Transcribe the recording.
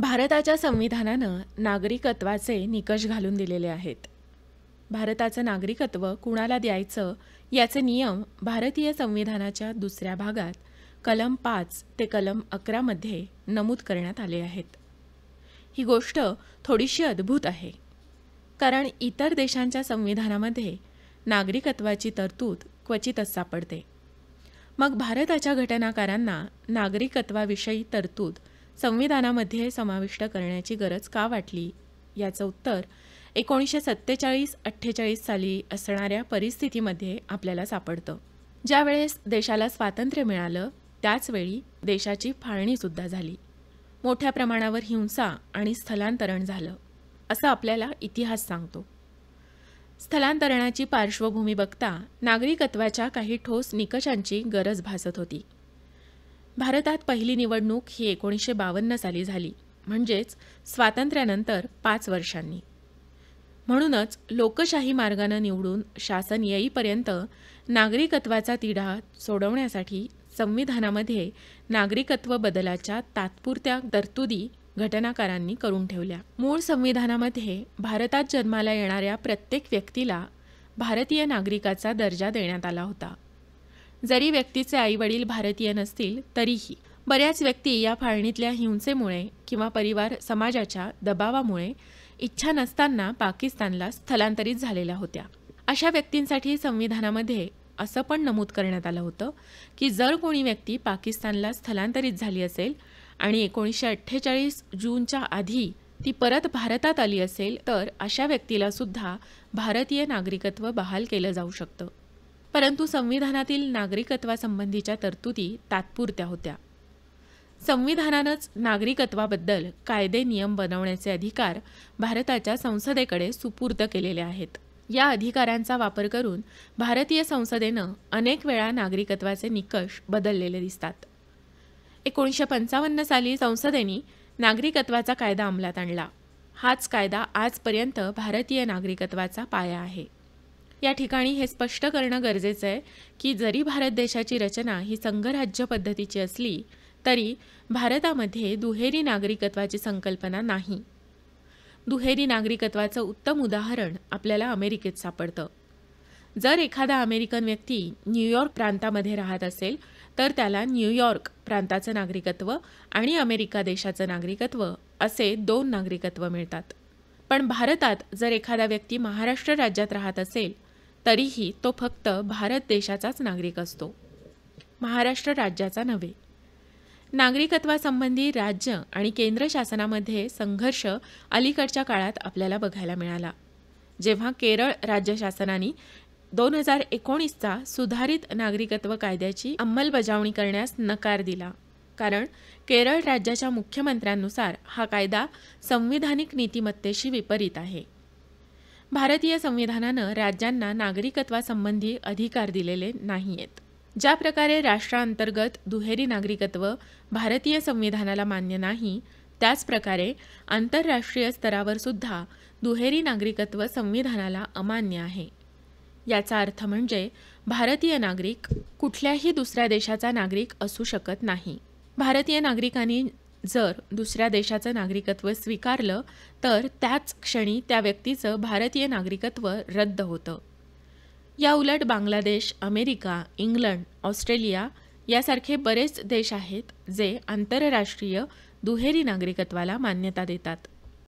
भारताच्या संविधानानं नागरिकत्वाचे निकष घालून दिलेले आहेत भारताचं नागरिकत्व कुणाला द्यायचं याचे नियम भारतीय संविधानाच्या दुसऱ्या भागात कलम पाच ते कलम अकरामध्ये नमूद करण्यात आले आहेत ही गोष्ट थोडीशी अद्भुत आहे कारण इतर देशांच्या संविधानामध्ये नागरिकत्वाची तरतूद क्वचितच सापडते मग भारताच्या घटनाकारांना नागरिकत्वाविषयी तरतूद संविधानामध्ये समाविष्ट करण्याची गरज का वाटली याचं उत्तर एकोणीसशे सत्तेचाळीस अठ्ठेचाळीस साली असणाऱ्या परिस्थितीमध्ये आपल्याला सापडतं ज्यावेळेस देशाला स्वातंत्र्य मिळालं त्याचवेळी देशाची फाळणीसुद्धा झाली मोठ्या प्रमाणावर हिंसा आणि स्थलांतरण झालं असं आपल्याला इतिहास सांगतो स्थलांतरणाची पार्श्वभूमी बघता नागरिकत्वाच्या काही ठोस निकषांची गरज भासत होती भारतात पहिली निवडणूक ही एकोणीसशे बावन्न साली झाली म्हणजेच स्वातंत्र्यानंतर पाच वर्षांनी म्हणूनच लोकशाही मार्गानं निवडून शासन येईपर्यंत नागरिकत्वाचा तिढा सोडवण्यासाठी संविधानामध्ये नागरिकत्व बदलाच्या तात्पुरत्या तरतुदी घटनाकारांनी करून ठेवल्या मूळ संविधानामध्ये भारतात जन्माला येणाऱ्या प्रत्येक व्यक्तीला भारतीय नागरिकाचा दर्जा देण्यात आला होता जरी व्यक्तीचे आईवडील भारतीय नसतील तरीही बऱ्याच व्यक्ती या फाळणीतल्या हिंसेमुळे किंवा परिवार समाजाच्या दबावामुळे इच्छा नसताना पाकिस्तानला स्थलांतरित झालेल्या होत्या अशा व्यक्तींसाठी संविधानामध्ये असं पण नमूद करण्यात आलं होतं की जर कोणी व्यक्ती पाकिस्तानला स्थलांतरित झाली असेल आणि एकोणीसशे अठ्ठेचाळीस जूनच्या आधी ती परत भारतात आली असेल तर अशा व्यक्तीला सुद्धा भारतीय नागरिकत्व बहाल केलं जाऊ शकतं परंतु संविधानातील नागरिकत्वासंबंधीच्या तरतुदी तात्पुरत्या होत्या संविधानानंच नागरिकत्वाबद्दल कायदे नियम बनवण्याचे अधिकार भारताच्या संसदेकडे सुपूर्द केलेले आहेत या अधिकारांचा वापर करून भारतीय संसदेनं अनेक वेळा नागरिकत्वाचे निकष बदललेले दिसतात एकोणीसशे पंचावन्न साली संसदेने नागरिकत्वाचा कायदा अंमलात आणला हाच कायदा आजपर्यंत भारतीय नागरिकत्वाचा पाया आहे या ठिकाणी हे स्पष्ट करणं गरजेचं आहे की जरी भारत देशाची रचना ही संघराज्य पद्धतीची असली तरी भारतामध्ये दुहेरी नागरिकत्वाची संकल्पना नाही दुहेरी नागरिकत्वाचं उत्तम उदाहरण आपल्याला अमेरिकेत सापडतं जर एखादा अमेरिकन व्यक्ती न्यूयॉर्क प्रांतामध्ये राहत असेल तर त्याला न्यूयॉर्क प्रांताचं नागरिकत्व आणि अमेरिका देशाचं नागरिकत्व असे दोन नागरिकत्व मिळतात पण भारतात जर एखादा व्यक्ती महाराष्ट्र राज्यात राहत असेल तरीही तो फक्त भारत देशाचाच नागरिक असतो महाराष्ट्र राज्याचा नव्हे नागरिकत्वासंबंधी राज्य आणि केंद्र शासनामध्ये संघर्ष अलीकडच्या काळात आपल्याला बघायला मिळाला जेव्हा केरळ राज्य शासनाने दोन हजार एकोणीसचा सुधारित नागरिकत्व कायद्याची अंमलबजावणी करण्यास नकार दिला कारण केरळ राज्याच्या मुख्यमंत्र्यांनुसार हा कायदा संविधानिक नीतिमत्तेशी विपरीत आहे भारतीय संविधानानं राज्यांना नागरिकत्वासंबंधी अधिकार दिलेले नाही आहेत ज्या प्रकारे राष्ट्रांतर्गत दुहेरी नागरिकत्व भारतीय संविधानाला मान्य नाही त्याचप्रकारे आंतरराष्ट्रीय स्तरावर सुद्धा दुहेरी नागरिकत्व संविधानाला अमान्य आहे याचा अर्थ म्हणजे भारतीय नागरिक कुठल्याही दुसऱ्या देशाचा नागरिक असू शकत नाही भारतीय नागरिकांनी जर दुसऱ्या देशाचं नागरिकत्व स्वीकारलं तर त्याच क्षणी त्या व्यक्तीचं भारतीय नागरिकत्व रद्द होतं या उलट बांगलादेश अमेरिका इंग्लंड ऑस्ट्रेलिया यासारखे बरेच देश आहेत जे आंतरराष्ट्रीय दुहेरी नागरिकत्वाला मान्यता देतात